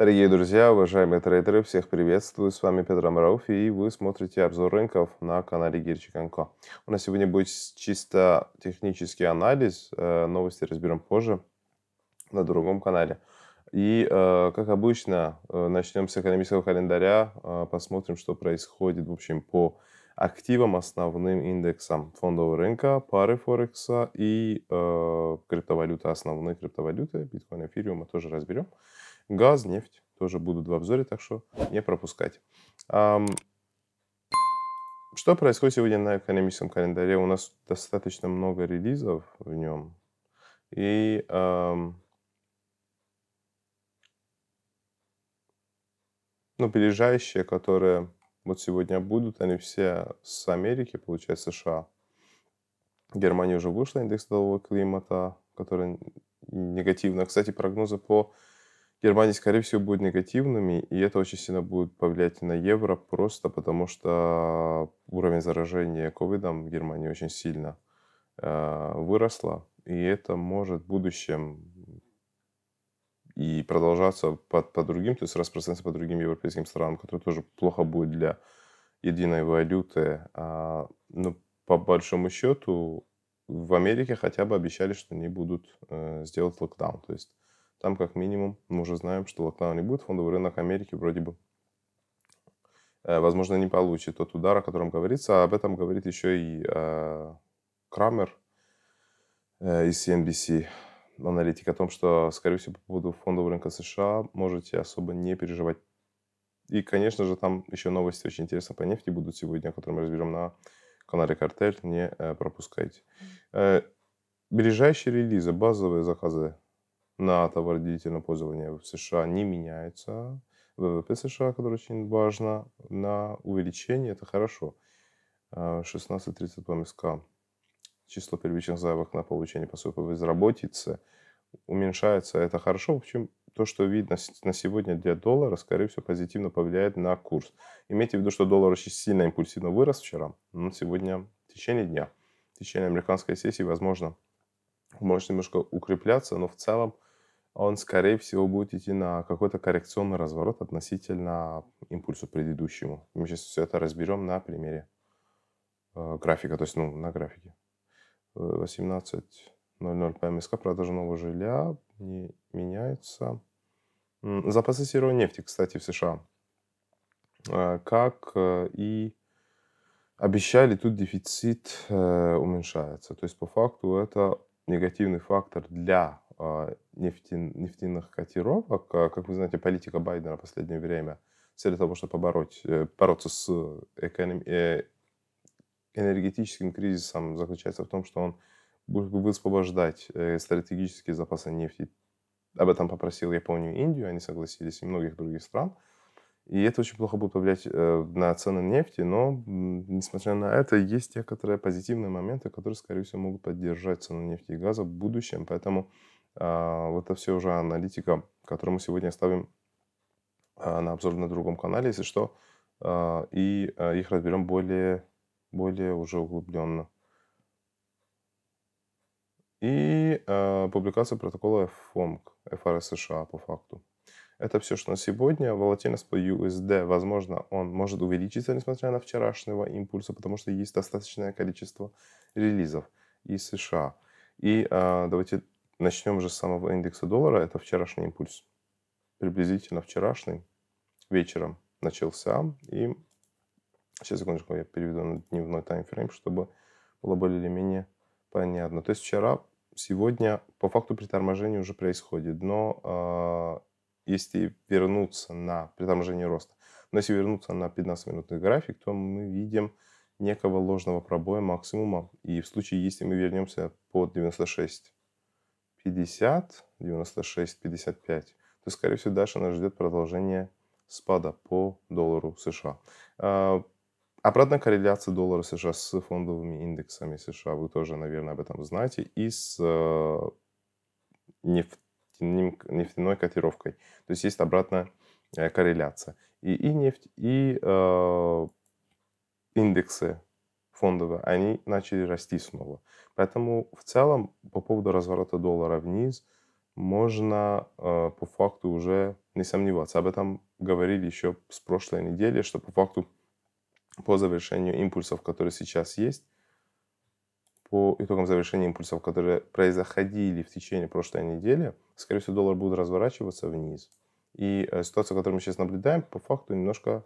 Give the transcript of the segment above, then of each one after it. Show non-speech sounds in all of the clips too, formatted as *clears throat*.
Дорогие друзья, уважаемые трейдеры, всех приветствую. С вами Петр Амаров, и вы смотрите обзор рынков на канале Гирчиканко. У нас сегодня будет чисто технический анализ, э, новости разберем позже на другом канале. И, э, как обычно, э, начнем с экономического календаря, посмотрим, что происходит, в общем, по активам, основным индексам фондового рынка, пары Форекса и э, криптовалюты, основные криптовалюты, биткоин, эфириума тоже разберем. Газ, нефть тоже будут в обзоре, так что не пропускать. Что происходит сегодня на экономическом календаре? У нас достаточно много релизов в нем. И эм, ну, ближайшие, которые вот сегодня будут, они все с Америки, получается, США. Германия уже вышла индекс долгового климата, который негативно. Кстати, прогнозы по Германии, скорее всего, будут негативными, и это очень сильно будет повлиять на евро, просто потому что уровень заражения ковидом в Германии очень сильно э, выросла, и это может в будущем и продолжаться по, по другим, то есть распространяться по другим европейским странам, которые тоже плохо будет для единой валюты. А, но ну, по большому счету в Америке хотя бы обещали, что они будут э, сделать локдаун, то есть там как минимум мы уже знаем, что локдауна не будет, фондовый рынок Америки вроде бы э, возможно, не получит тот удар, о котором говорится. А об этом говорит еще и э, Крамер э, из CNBC, аналитик, о том, что, скорее всего, по поводу фондового рынка США можете особо не переживать. И, конечно же, там еще новости очень интересные по нефти будут сегодня, которые мы разберем на канале Картель. Не э, пропускайте. Э, ближайшие релизы, базовые заказы на товародельное пользование в США не меняется. ВВП США, который очень важно, на увеличение, это хорошо. 16.30 по МСК. Число первичных заявок на получение пособий по безработице уменьшается. Это хорошо. В общем, то, что видно на сегодня для доллара, скорее всего, позитивно повлияет на курс. Имейте в виду, что доллар очень сильно импульсивно вырос вчера, но сегодня в течение дня, в течение американской сессии, возможно, может немножко укрепляться, но в целом он, скорее всего, будет идти на какой-то коррекционный разворот относительно импульсу предыдущему. Мы сейчас все это разберем на примере э, графика, то есть ну, на графике. 18.00 э, по МСК продажа нового жилья не меняется. Запасы серой нефти, кстати, в США. Э, как э, и обещали, тут дефицит уменьшается. То есть по факту это негативный фактор для а, нефти нефтяных котировок. А, как вы знаете, политика Байдена в последнее время с целью того, чтобы побороть, э, бороться с э, эконом... Э, энергетическим кризисом, заключается в том, что он будет высвобождать стратегические запасы нефти. Об этом попросил Японию и Индию, они согласились, и многих других стран. И это очень плохо будет повлиять на цены нефти, но, несмотря на это, есть некоторые позитивные моменты, которые, скорее всего, могут поддержать цену нефти и газа в будущем. Поэтому а, это все уже аналитика, которую мы сегодня оставим а, на обзор на другом канале, если что. А, и их разберем более, более уже углубленно. И публикация протокола FOMC, FRS США по факту. Это все, что на сегодня. Волатильность по USD, возможно, он может увеличиться, несмотря на вчерашнего импульса, потому что есть достаточное количество релизов из США. И э, давайте Начнем же с самого индекса доллара. Это вчерашний импульс. Приблизительно вчерашний. Вечером начался. И сейчас, секундочку, я переведу на дневной таймфрейм, чтобы было более или менее понятно. То есть вчера, сегодня по факту приторможение уже происходит. Но э, если вернуться на приторможение роста, но если вернуться на 15-минутный график, то мы видим некого ложного пробоя максимума. И в случае, если мы вернемся под 96 50, 96, 55, то, скорее всего, дальше нас ждет продолжение спада по доллару США. А, обратная корреляция доллара США с фондовыми индексами США, вы тоже, наверное, об этом знаете, и с э, нефтяным, нефтяной котировкой. То есть есть обратная э, корреляция. И, и нефть, и э, индексы фондовые, они начали расти снова. Поэтому в целом по поводу разворота доллара вниз можно э, по факту уже не сомневаться. Об этом говорили еще с прошлой недели, что по факту по завершению импульсов, которые сейчас есть, по итогам завершения импульсов, которые произоходили в течение прошлой недели, скорее всего, доллар будет разворачиваться вниз. И э, ситуация, которую мы сейчас наблюдаем, по факту немножко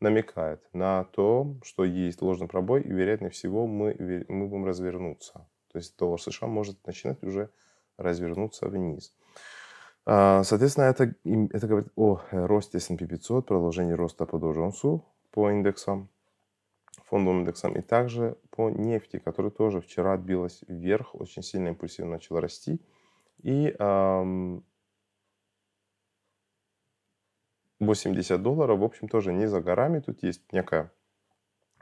намекает на то, что есть ложный пробой, и, вероятнее всего, мы, мы будем развернуться. То есть доллар США может начинать уже развернуться вниз. А, соответственно, это, это говорит о э, росте S&P 500, продолжении роста по Dow Jones'у, по индексам, фондовым индексам, и также по нефти, которая тоже вчера отбилась вверх, очень сильно импульсивно начала расти. И 80 долларов, в общем, тоже не за горами. Тут есть некое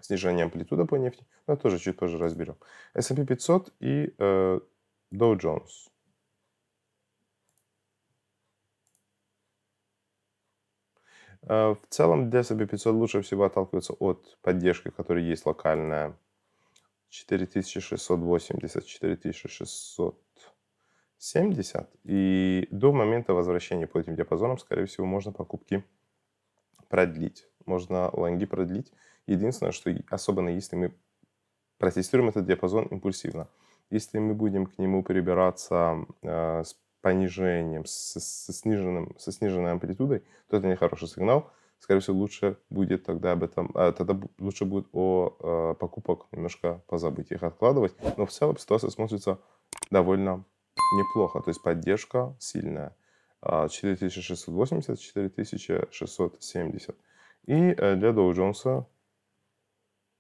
снижение амплитуда по нефти. Но ну, тоже чуть позже разберем. S&P 500 и э, Dow Jones. Э, в целом для S&P 500 лучше всего отталкиваться от поддержки, которая есть локальная. 4680, 4600. 70. И до момента возвращения по этим диапазонам, скорее всего, можно покупки продлить. Можно лонги продлить. Единственное, что особенно если мы протестируем этот диапазон импульсивно, если мы будем к нему перебираться э, с понижением, со с, сниженным, со сниженной амплитудой, то это нехороший сигнал. Скорее всего, лучше будет тогда об этом, э, тогда лучше будет о э, покупок немножко позабыть, их откладывать. Но в целом ситуация смотрится довольно неплохо, то есть поддержка сильная. 4680, а, 4670. И э, для Dow Jones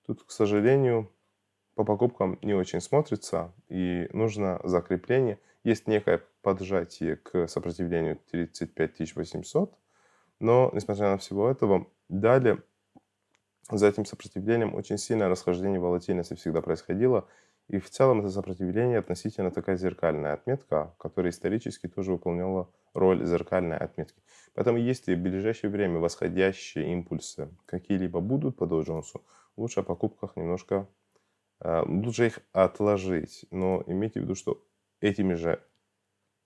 тут, к сожалению, по покупкам не очень смотрится, и нужно закрепление. Есть некое поджатие к сопротивлению 35800, но, несмотря на всего этого, далее за этим сопротивлением очень сильное расхождение волатильности всегда происходило, и в целом это сопротивление относительно такая зеркальная отметка, которая исторически тоже выполняла роль зеркальной отметки. Поэтому если в ближайшее время восходящие импульсы какие-либо будут по доджонсу, лучше о покупках немножко, э, лучше их отложить. Но имейте в виду, что этими же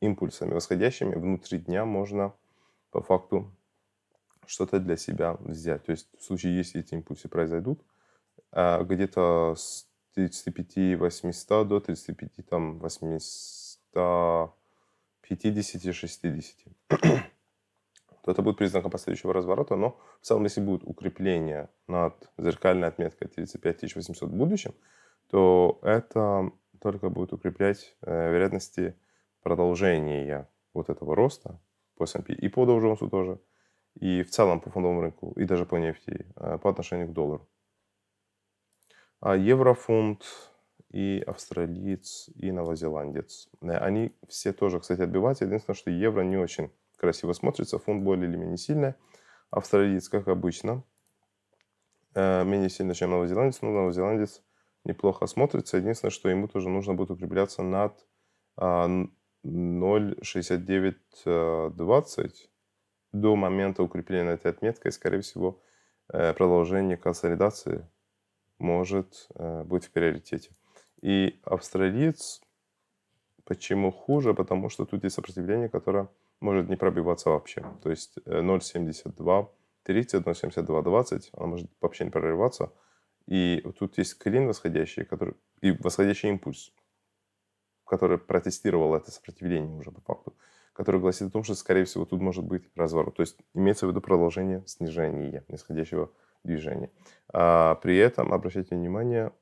импульсами восходящими внутри дня можно по факту что-то для себя взять. То есть в случае, если эти импульсы произойдут, э, где-то с 35-800 до 35 там 850-60. *clears throat* то это будет признаком последующего разворота, но в целом, если будет укрепление над зеркальной отметкой 35800 в будущем, то это только будет укреплять э, вероятности продолжения вот этого роста по S&P и по Dow Jones тоже, и в целом по фондовому рынку, и даже по нефти э, по отношению к доллару а еврофунт и австралиец, и новозеландец. Э, они все тоже, кстати, отбиваются. Единственное, что евро не очень красиво смотрится, фунт более или менее сильный. Австралиец, как обычно, э, менее сильно, чем новозеландец, но ну, новозеландец неплохо смотрится. Единственное, что ему тоже нужно будет укрепляться над 0.6920 а, э, до момента укрепления этой И, скорее всего, продолжение консолидации может э, быть в приоритете. И австралиец почему хуже? Потому что тут есть сопротивление, которое может не пробиваться вообще. То есть 0,72 30, 0,72 20, она может вообще не прорываться. И тут есть клин восходящий, который, и восходящий импульс, который протестировал это сопротивление уже по факту, который гласит о том, что, скорее всего, тут может быть разворот. То есть имеется в виду продолжение снижения нисходящего движения. А при этом обращайте внимание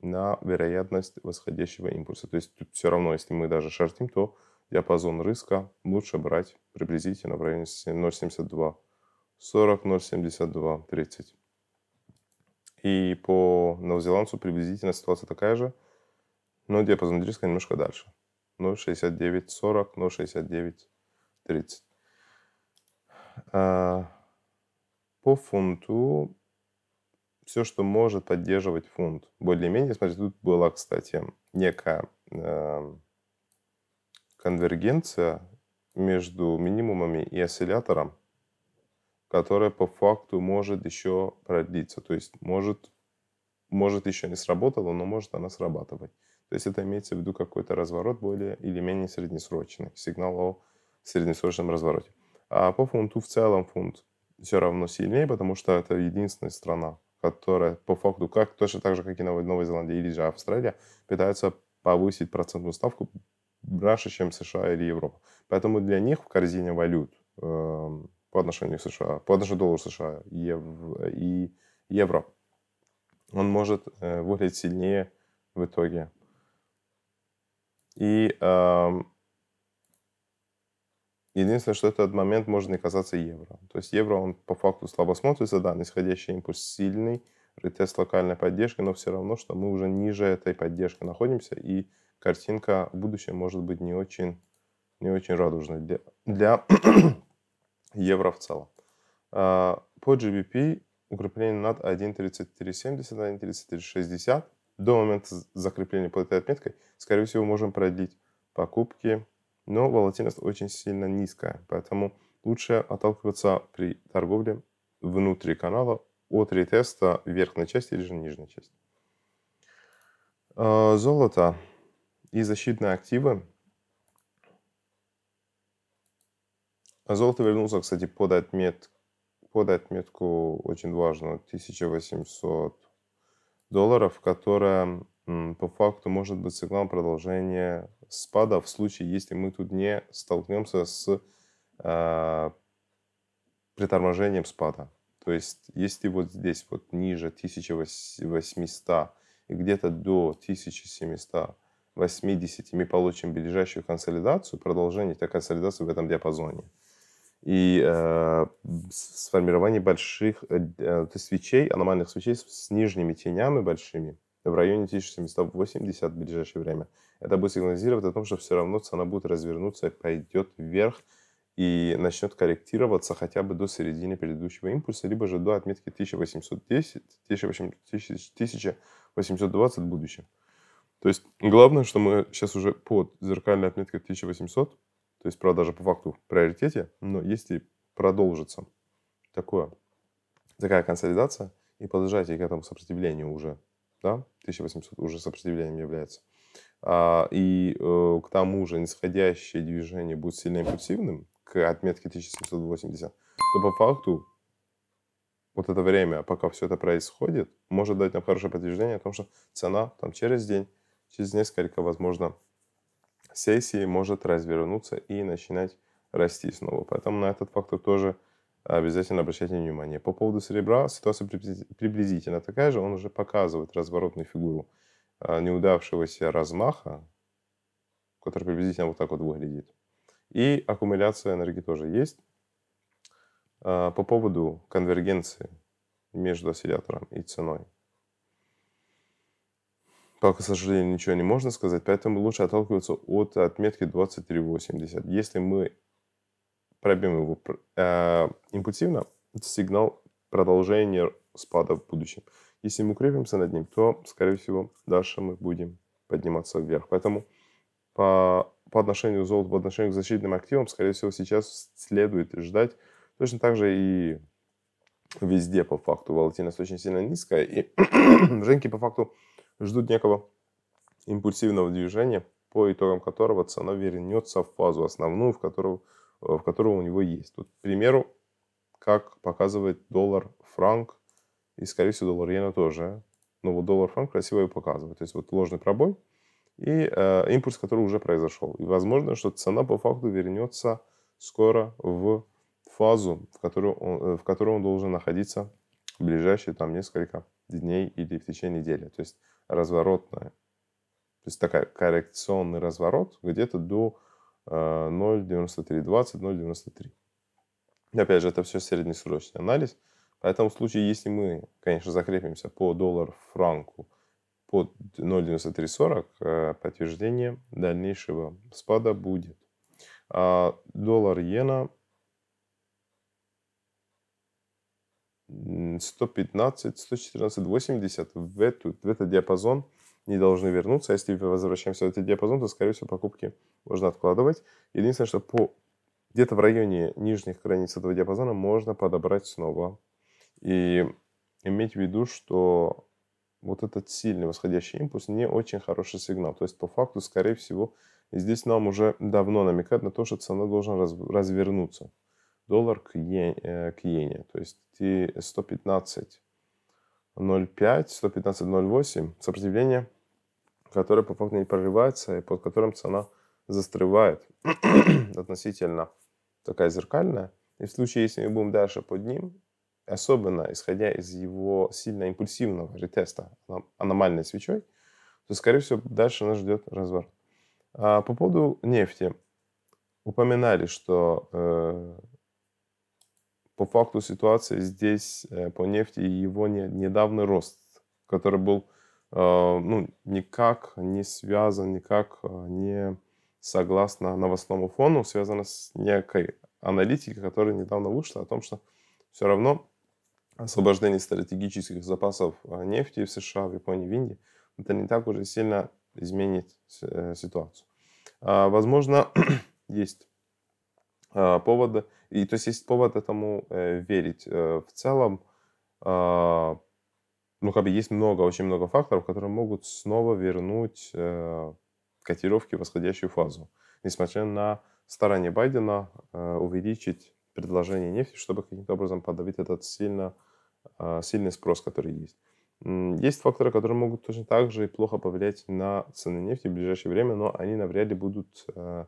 на вероятность восходящего импульса. То есть тут все равно, если мы даже шортим, то диапазон риска лучше брать приблизительно в районе 0,72, 40, 0,72, 30. И по новозеландцу приблизительно ситуация такая же, но диапазон риска немножко дальше. 0,69, 40, 0,69, 30. По фунту все, что может поддерживать фунт. Более-менее, смотрите, тут была, кстати, некая э, конвергенция между минимумами и осциллятором, которая по факту может еще продлиться. То есть может, может еще не сработала, но может она срабатывать. То есть это имеется в виду какой-то разворот более или менее среднесрочный, сигнал о среднесрочном развороте. А по фунту в целом фунт все равно сильнее, потому что это единственная страна которые по факту, как точно так же, как и Новая Новая Зеландия или же Австралия, пытаются повысить процентную ставку раньше, чем США или Европа. Поэтому для них в корзине валют э, по отношению к США, по отношению к доллару США ев, и евро, он может э, выглядеть сильнее в итоге. И э, Единственное, что этот момент может не казаться евро. То есть евро, он по факту слабо смотрится, да, нисходящий импульс сильный, ретест локальной поддержки, но все равно, что мы уже ниже этой поддержки находимся, и картинка в будущем может быть не очень, не очень радужной для, для *coughs* евро в целом. А, по GBP укрепление над 1.3370, 1.3360 до момента закрепления под этой отметкой, скорее всего, можем продлить покупки но волатильность очень сильно низкая, поэтому лучше отталкиваться при торговле внутри канала от ретеста верхней части или же нижней части. А, золото и защитные активы. Золото вернулся, кстати, под, отмет... под отметку очень важную, 1800 долларов, которая по факту может быть сигнал продолжения спада в случае, если мы тут не столкнемся с э, приторможением спада. То есть, если вот здесь, вот ниже 1800 и где-то до 1780 мы получим ближайшую консолидацию, продолжение этой консолидации в этом диапазоне. И э, сформирование больших э, э свечей, аномальных свечей с нижними тенями большими – в районе 1780 в ближайшее время. Это будет сигнализировать о том, что все равно цена будет развернуться, пойдет вверх и начнет корректироваться хотя бы до середины предыдущего импульса, либо же до отметки 1810, 1820 в будущем. То есть главное, что мы сейчас уже под зеркальной отметкой 1800, то есть продажа по факту в приоритете, но если продолжится такое, такая консолидация и подъезжайте к этому сопротивлению уже да, 1800 уже сопротивлением является. А, и э, к тому же нисходящее движение будет сильно импульсивным к отметке 1780, то по факту вот это время, пока все это происходит, может дать нам хорошее подтверждение о том, что цена там через день, через несколько, возможно, сессий может развернуться и начинать расти снова. Поэтому на этот фактор тоже обязательно обращайте внимание. По поводу серебра ситуация приблизительно такая же. Он уже показывает разворотную фигуру а, неудавшегося размаха, который приблизительно вот так вот выглядит. И аккумуляция энергии тоже есть. А, по поводу конвергенции между осциллятором и ценой. Пока, к сожалению, ничего не можно сказать, поэтому лучше отталкиваться от отметки 2380. Если мы пробьем его э, импульсивно, это сигнал продолжения спада в будущем. Если мы укрепимся над ним, то, скорее всего, дальше мы будем подниматься вверх. Поэтому по, по отношению к золоту, по отношению к защитным активам, скорее всего, сейчас следует ждать. Точно так же и везде, по факту, волатильность очень сильно низкая. И рынки, *clears throat* по факту, ждут некого импульсивного движения, по итогам которого цена вернется в фазу основную, в которую Э, в котором у него есть. Вот, к примеру, как показывает доллар-франк, и, скорее всего, доллар-иена тоже. Но вот доллар-франк красиво ее показывает. То есть вот ложный пробой и э, импульс, который уже произошел. И возможно, что цена по факту вернется скоро в фазу, в которой он, э, в которой он должен находиться в ближайшие там несколько дней или в течение недели. То есть разворотная, то есть такая коррекционный разворот где-то до 0,93, 20, 0,93. Опять же, это все среднесрочный анализ. Поэтому в случае, если мы, конечно, закрепимся по доллар франку под 0,9340, э, подтверждение дальнейшего спада будет. А доллар иена 115, 114,80 в, эту, в этот диапазон – не должны вернуться. А если возвращаемся в этот диапазон, то, скорее всего, покупки можно откладывать. Единственное, что по где-то в районе нижних границ этого диапазона можно подобрать снова. И иметь в виду, что вот этот сильный восходящий импульс не очень хороший сигнал. То есть, по факту, скорее всего, здесь нам уже давно намекают на то, что цена должна раз, развернуться. Доллар к, е, э, к иене. То есть, 115 0,5, 115, 0,8 сопротивление, которое по факту не прорывается и под которым цена застревает *clears throat* относительно такая зеркальная. И в случае, если мы будем дальше под ним, особенно исходя из его сильно импульсивного ретеста аномальной свечой, то, скорее всего, дальше нас ждет разворот. А по поводу нефти. Упоминали, что э, по факту ситуация здесь э, по нефти и его не, недавний рост, который был э, ну, никак не связан, никак э, не согласно новостному фону, связано с некой аналитикой, которая недавно вышла о том, что все равно освобождение стратегических запасов нефти в США, в Японии, в Индии, это не так уже сильно изменит ситуацию. А, возможно, *clears throat* есть поводы и то есть есть повод этому э, верить. Э, в целом, э, ну, как бы есть много, очень много факторов, которые могут снова вернуть э, котировки в восходящую фазу. Несмотря на старание Байдена э, увеличить предложение нефти, чтобы каким-то образом подавить этот сильно, э, сильный спрос, который есть. Есть факторы, которые могут точно так же и плохо повлиять на цены нефти в ближайшее время, но они навряд ли будут э,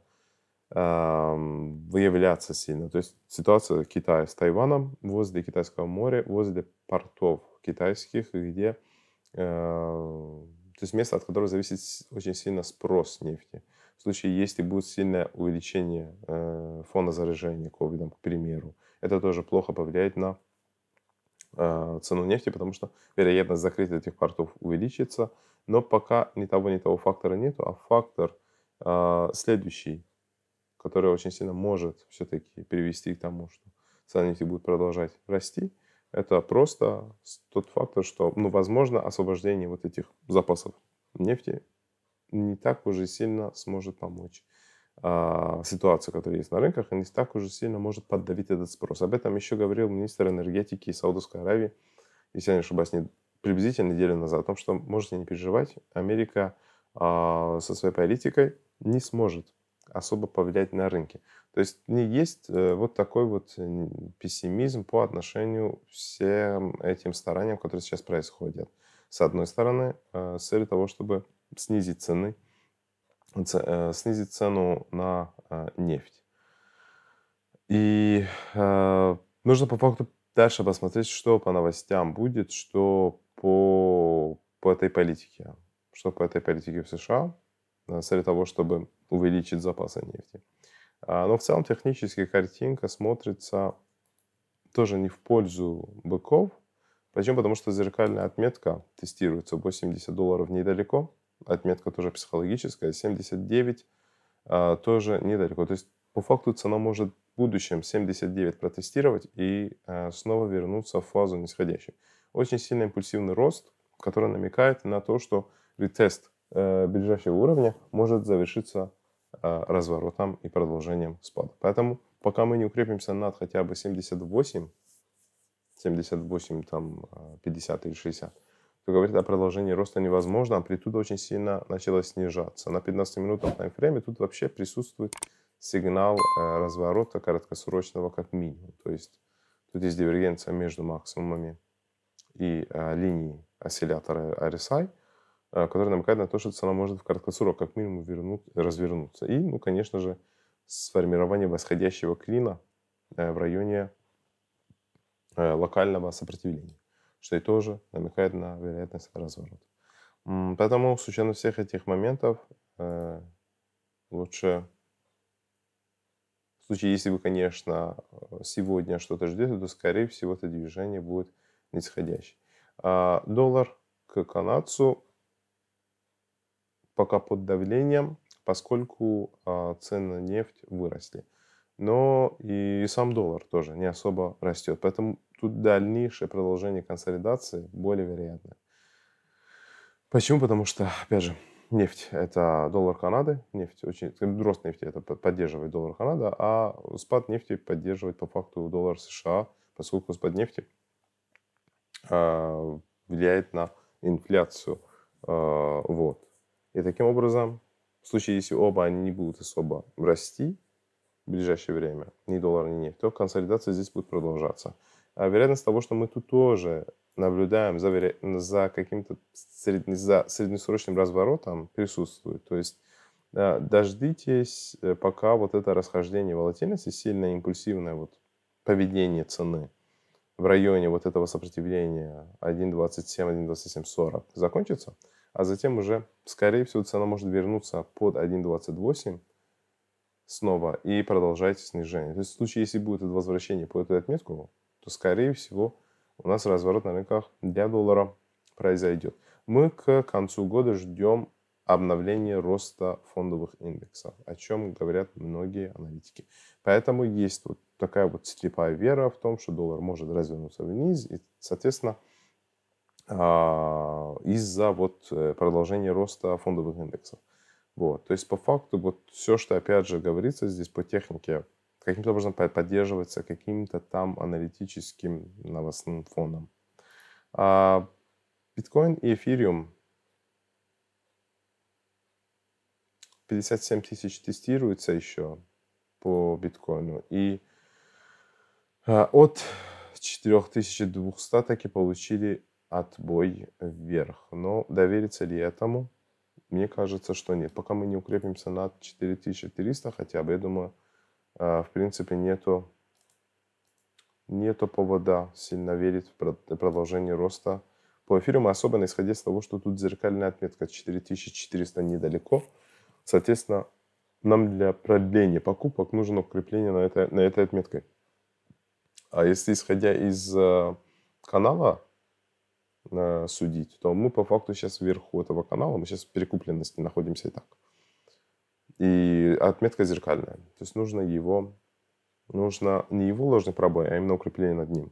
Эм, выявляться сильно. То есть ситуация Китая с Тайваном возле Китайского моря, возле портов китайских, где эм, то есть место, от которого зависит очень сильно спрос нефти. В случае, если будет сильное увеличение э, фона заражения ковидом, к примеру, это тоже плохо повлияет на э, цену нефти, потому что вероятность закрытия этих портов увеличится, но пока ни того, ни того фактора нету, а фактор э, следующий которая очень сильно может все-таки привести к тому, что цена нефти будет продолжать расти, это просто тот фактор, что, ну, возможно, освобождение вот этих запасов нефти не так уже сильно сможет помочь а, ситуация, которая есть на рынках, и не так уже сильно может поддавить этот спрос. Об этом еще говорил министр энергетики Саудовской Аравии, если я не ошибаюсь, не, приблизительно неделю назад, о том, что можете не переживать, Америка а, со своей политикой не сможет особо повлиять на рынке. То есть есть э, вот такой вот э, пессимизм по отношению всем этим стараниям, которые сейчас происходят. С одной стороны, э, с целью того, чтобы снизить цены, снизить цену на нефть. И нужно по факту дальше посмотреть, что по новостям будет, что по, по этой политике. Что по этой политике в США, Э, с целью того, чтобы увеличить запасы нефти. А, но в целом технически картинка смотрится тоже не в пользу быков. Почему? Потому что зеркальная отметка тестируется 80 долларов недалеко. Отметка тоже психологическая, 79 а, тоже недалеко. То есть по факту цена может в будущем 79 протестировать и э, снова вернуться в фазу нисходящей. Очень сильный импульсивный рост, который намекает на то, что ретест Э, ближайшего уровня может завершиться э, разворотом и продолжением спада. Поэтому пока мы не укрепимся над хотя бы 78, 78, там 50 э, или 60, то говорит о продолжении роста невозможно, амплитуда очень сильно начала снижаться. На 15-минутном таймфрейме тут вообще присутствует сигнал разворота краткосрочного как минимум. То есть тут есть дивергенция между максимумами и линией осциллятора RSI – Э, которая намекает на то, что цена может в короткий как минимум вернуть, развернуться. И, ну, конечно же, сформирование восходящего клина э, в районе э, локального сопротивления, что и тоже намекает на вероятность разворота. Поэтому с учетом всех этих моментов лучше в случае, если вы, конечно, сегодня что-то ждете, то, скорее всего, это движение будет нисходящее. А, доллар к канадцу пока под давлением, поскольку а, цены на нефть выросли. Но и сам доллар тоже не особо растет. Поэтому тут дальнейшее продолжение консолидации более вероятно. Почему? Потому что, опять же, нефть – это доллар Канады, нефть очень, рост нефти – это поддерживает доллар Канада, а спад нефти поддерживает по факту доллар США, поскольку спад нефти а, влияет на инфляцию. А, вот. И таким образом, в случае, если оба они не будут особо расти в ближайшее время, ни доллар, ни нефть, то консолидация здесь будет продолжаться. А вероятность того, что мы тут тоже наблюдаем за, за каким-то средне... за среднесрочным разворотом, присутствует. То есть да, дождитесь, э, пока вот это расхождение волатильности, сильное, импульсивное вот поведение цены в районе вот этого сопротивления 1.27, 1.27.40 закончится – а затем уже, скорее всего, цена может вернуться под 1.28 снова и продолжать снижение. То есть в случае, если будет это возвращение по эту отметку, то, скорее всего, у нас разворот на рынках для доллара произойдет. Мы к концу года ждем обновление роста фондовых индексов, о чем говорят многие аналитики. Поэтому есть вот такая вот слепая вера в том, что доллар может развернуться вниз, и, соответственно, а, из-за вот э, продолжения роста фондовых индексов. Вот. То есть по факту вот все, что опять же говорится здесь по технике, каким-то образом поддерживается каким-то там аналитическим новостным фоном. А биткоин и эфириум 57 тысяч тестируется еще по биткоину. И а, от 4200 таки получили отбой вверх. Но довериться ли этому? Мне кажется, что нет. Пока мы не укрепимся над 4300 хотя бы, я думаю, а, в принципе, нету, нету повода сильно верить в продолжение роста по эфириуму, особенно исходя из того, что тут зеркальная отметка 4400 недалеко. Соответственно, нам для продления покупок нужно укрепление на этой, на этой отметкой. А если исходя из а, канала, э, судить, то мы по факту сейчас вверху этого канала, мы сейчас в перекупленности находимся и так. И отметка зеркальная. То есть нужно его, нужно не его ложный пробой, а именно укрепление над ним.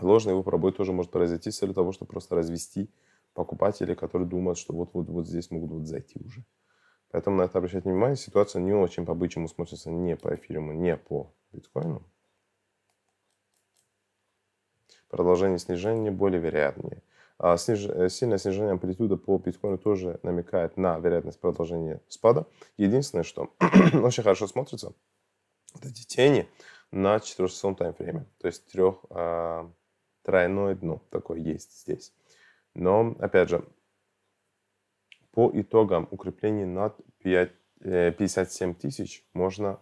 Ложный его пробой тоже может произойти с целью того, чтобы просто развести покупателей, которые думают, что вот-вот вот здесь могут вот зайти уже. Поэтому на это обращать внимание. Ситуация не очень по-бычьему смотрится не по эфириуму, не по биткоину продолжение снижения более вероятнее. А сниж... Э, сильное снижение амплитуды по биткоину тоже намекает на вероятность продолжения спада. Единственное, что *clears throat* очень хорошо смотрится, это эти тени на 4-часовом таймфрейме. То есть трех, э, а, тройное дно такое есть здесь. Но, опять же, по итогам укреплений над 5, 57 э, тысяч можно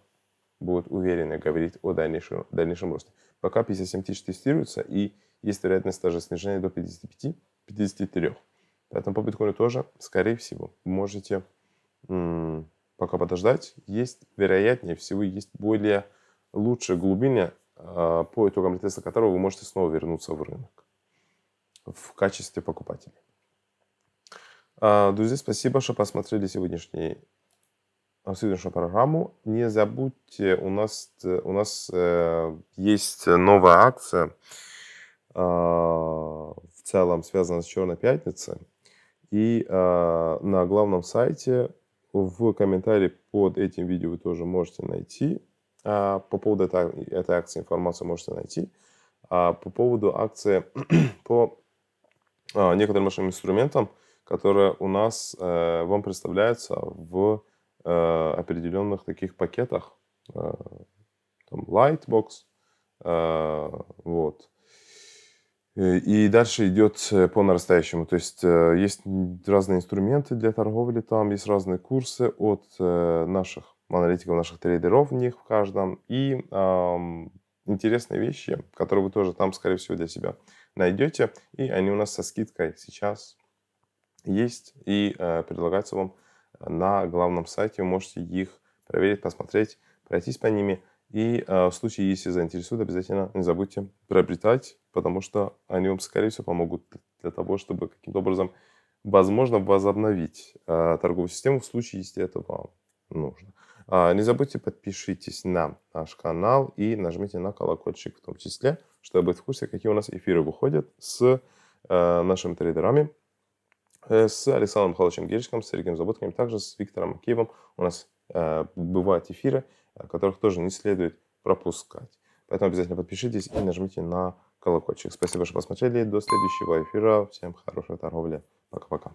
будет уверенно говорить о дальнейшем, дальнейшем росте. Пока 57 тысяч тестируется, и есть вероятность даже снижения до 55-53. Поэтому по биткоину тоже, скорее всего, можете м- пока подождать. Есть, вероятнее всего, есть более лучшая глубина, по итогам ретеста которого вы можете снова вернуться в рынок в качестве покупателя. А, друзья, спасибо, что посмотрели сегодняшний сегодняшнюю программу. Не забудьте, у нас, у нас э, есть новая акция, э, в целом связанная с Черной Пятницей. И э, на главном сайте в комментарии под этим видео вы тоже можете найти. Э, по поводу этой, этой акции информацию можете найти. А по поводу акции *clears throat* по э, некоторым нашим инструментам, которые у нас э, вам представляются в Э, определенных таких пакетах, э, там Lightbox, э, вот. И дальше идет по нарастающему. То есть есть разные инструменты для торговли там, есть разные курсы от наших аналитиков, наших трейдеров в них в каждом. И интересные вещи, которые вы тоже там, скорее всего, для себя найдете. И они у нас со скидкой сейчас есть и э, предлагаются вам на главном сайте. Вы можете их проверить, посмотреть, пройтись по ними. И э, в случае, если заинтересуют обязательно не забудьте приобретать, потому что они вам, скорее всего, помогут для того, чтобы каким-то образом, возможно, возобновить э, торговую систему в случае, если это вам нужно. А, не забудьте подпишитесь на наш канал и нажмите на колокольчик в том числе, чтобы быть в курсе, какие у нас эфиры выходят с э, нашими трейдерами. Э, с Александром Михайловичем Гельчиком, с Сергеем Заботкиным, также с Виктором Макеевым у нас э, бывают эфиры, э, которых тоже не следует пропускать. Поэтому обязательно подпишитесь и нажмите на колокольчик. Спасибо, что посмотрели. До следующего эфира. Всем хорошей торговли. Пока-пока.